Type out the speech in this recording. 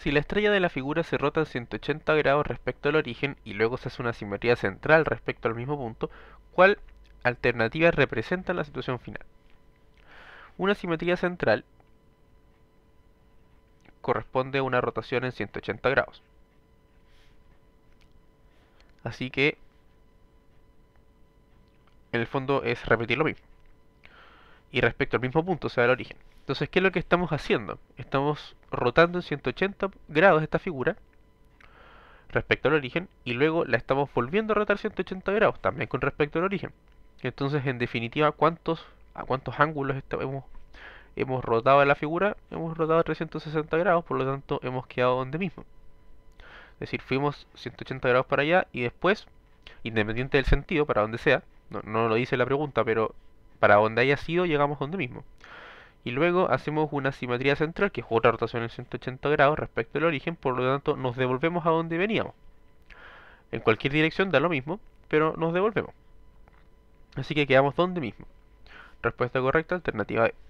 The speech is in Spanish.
Si la estrella de la figura se rota en 180 grados respecto al origen y luego se hace una simetría central respecto al mismo punto, ¿cuál alternativa representa la situación final? Una simetría central corresponde a una rotación en 180 grados. Así que, en el fondo es repetir lo mismo. Y respecto al mismo punto, o sea, el origen. Entonces, ¿qué es lo que estamos haciendo? Estamos rotando en 180 grados esta figura respecto al origen y luego la estamos volviendo a rotar 180 grados también con respecto al origen. Entonces, en definitiva, ¿cuántos, a cuántos ángulos hemos, hemos rotado la figura? Hemos rotado 360 grados, por lo tanto hemos quedado donde mismo. Es decir, fuimos 180 grados para allá y después, independiente del sentido, para donde sea, no, no lo dice la pregunta, pero para donde haya sido llegamos donde mismo y luego hacemos una simetría central, que es otra rotación en 180 grados respecto al origen, por lo tanto nos devolvemos a donde veníamos. En cualquier dirección da lo mismo, pero nos devolvemos. Así que quedamos donde mismo. Respuesta correcta, alternativa E.